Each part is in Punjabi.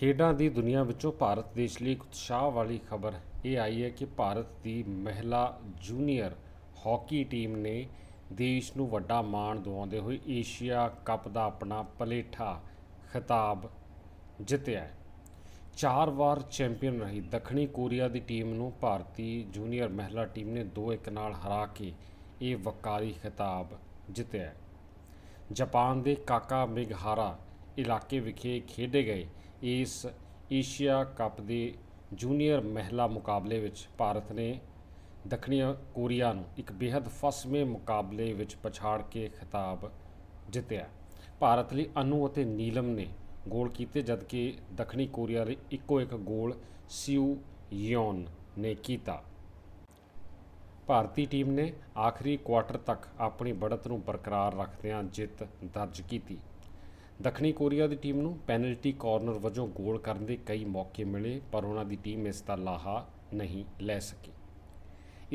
ਖੇਡਾਂ ਦੀ ਦੁਨੀਆ ਵਿੱਚੋਂ ਭਾਰਤ ਦੇਸ਼ ਲਈ ਉਤਸ਼ਾਹ ਵਾਲੀ ਖਬਰ ਇਹ ਆਈ ਹੈ ਕਿ ਭਾਰਤ ਦੀ ਮਹਿਲਾ ਜੂਨੀਅਰ ਹਾਕੀ ਟੀਮ ਨੇ ਦੇਸ਼ ਨੂੰ ਵੱਡਾ ਮਾਣ ਦਿਵਾਉਂਦੇ ਹੋਏ ਏਸ਼ੀਆ ਕੱਪ ਦਾ ਆਪਣਾ ਪਲੇਠਾ ਖਿਤਾਬ ਜਿੱਤਿਆ ਚਾਰ ਵਾਰ ਚੈਂਪੀਅਨ ਰਹੀ ਦੱਖਣੀ ਕੋਰੀਆ ਦੀ ਟੀਮ ਨੂੰ ਭਾਰਤੀ ਜੂਨੀਅਰ ਮਹਿਲਾ ਟੀਮ ਨੇ 2-1 ਨਾਲ ਹਰਾ ਕੇ ਇਹ ਵਕਾਰੀ ਖਿਤਾਬ ਜਿੱਤਿਆ ਜਾਪਾਨ ਦੇ ਕਾਕਾ ਮਿਗਹਾਰਾ ਇਲਾਕੇ ਵਿਖੇ ਖੇਡੇ ਗਏ ਇਸ ਏਸ਼ੀਆ ਕੱਪ ਦੇ ਜੂਨੀਅਰ ਮਹਿਲਾ ਮੁਕਾਬਲੇ ਵਿੱਚ ਭਾਰਤ ਨੇ ਦੱਖਣੀ ਕੋਰੀਆ ਨੂੰ ਇੱਕ ਬੇहद ਫਸਵੇਂ ਮੁਕਾਬਲੇ ਵਿੱਚ ਪਛਾੜ ਕੇ ਖਿਤਾਬ ਜਿੱਤਿਆ ਭਾਰਤ ਲਈ ਅਨੂ ਅਤੇ ਨੀਲਮ ਨੇ ਗੋਲ ਕੀਤੇ ਜਦਕਿ ਦੱਖਣੀ ਕੋਰੀਆ ਲਈ ਇੱਕੋ ਇੱਕ ਗੋਲ ਸਿਊ ਯੋਨ ਨੇ ਕੀਤਾ ਭਾਰਤੀ ਟੀਮ ਨੇ ਆਖਰੀ ਕੁਆਟਰ ਤੱਕ ਆਪਣੀ ਬੜਤ ਨੂੰ ਬਰਕਰਾਰ ਰੱਖਦਿਆਂ ਜਿੱਤ ਦਰਜ ਕੀਤੀ ਦੱਖਣੀ ਕੋਰੀਆ ਦੀ ਟੀਮ ਨੂੰ ਪੈਨਲਟੀ ਕਾਰਨਰ ਵਜੋਂ ਗੋਲ ਕਰਨ ਦੇ ਕਈ ਮੌਕੇ ਮਿਲੇ ਪਰ ਉਹਨਾਂ ਦੀ ਟੀਮ ਇਸ ਦਾ ਲਾਹਾ ਨਹੀਂ ਲੈ ਸਕੀ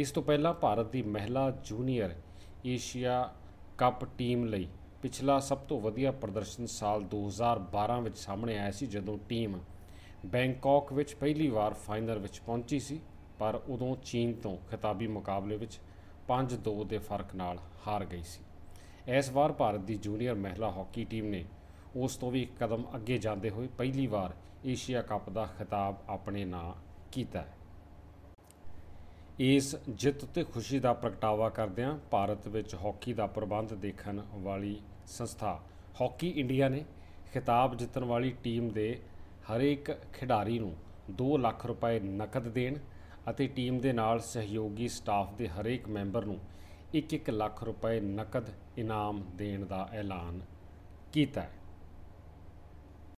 ਇਸ ਤੋਂ ਪਹਿਲਾਂ ਭਾਰਤ ਦੀ ਮਹਿਲਾ ਜੂਨੀਅਰ ਏਸ਼ੀਆ ਕੱਪ ਟੀਮ ਲਈ ਪਿਛਲਾ ਸਭ ਤੋਂ ਵਧੀਆ ਪ੍ਰਦਰਸ਼ਨ ਸਾਲ 2012 ਵਿੱਚ ਸਾਹਮਣੇ ਆਇਆ ਸੀ ਜਦੋਂ ਟੀਮ ਬੈਂਕਾਕ ਵਿੱਚ ਪਹਿਲੀ ਵਾਰ ਫਾਈਨਲ ਵਿੱਚ ਪਹੁੰਚੀ ਸੀ ਪਰ ਉਦੋਂ ਚੀਨ ਤੋਂ ਖਿਤਾਬੀ ਮੁਕਾਬਲੇ ਵਿੱਚ 5-2 ਦੇ ਫਰਕ ਨਾਲ ਹਾਰ ਗਈ ਸੀ ਇਸ ਵਾਰ ਭਾਰਤ ਦੀ ਜੂਨੀਅਰ ਮਹਿਲਾ ਹਾਕੀ ਟੀਮ ਨੇ ਉਸ ਤੋਂ ਵੀ ਕਦਮ ਅੱਗੇ ਜਾਂਦੇ ਹੋਏ ਪਹਿਲੀ ਵਾਰ ਏਸ਼ੀਆ ਕੱਪ ਦਾ ਖਿਤਾਬ ਆਪਣੇ ਨਾਂ ਕੀਤਾ ਇਸ ਜਿੱਤ ਤੇ ਖੁਸ਼ੀ ਦਾ ਪ੍ਰਗਟਾਵਾ ਕਰਦਿਆਂ ਭਾਰਤ ਵਿੱਚ ਹਾਕੀ ਦਾ ਪ੍ਰਬੰਧ ਦੇਖਣ ਵਾਲੀ ਸੰਸਥਾ ਹਾਕੀ ਇੰਡੀਆ ਨੇ ਖਿਤਾਬ ਜਿੱਤਣ ਵਾਲੀ ਟੀਮ ਦੇ ਹਰੇਕ ਖਿਡਾਰੀ ਨੂੰ 2 ਲੱਖ ਰੁਪਏ ਨਕਦ ਦੇਣ ਅਤੇ ਟੀਮ ਦੇ ਨਾਲ ਸਹਿਯੋਗੀ ਸਟਾਫ ਦੇ ਹਰੇਕ ਮੈਂਬਰ ਨੂੰ 1-1 ਲੱਖ ਰੁਪਏ ਨਕਦ ਇਨਾਮ ਦੇਣ ਦਾ ਐਲਾਨ ਕੀਤਾ ਹੈ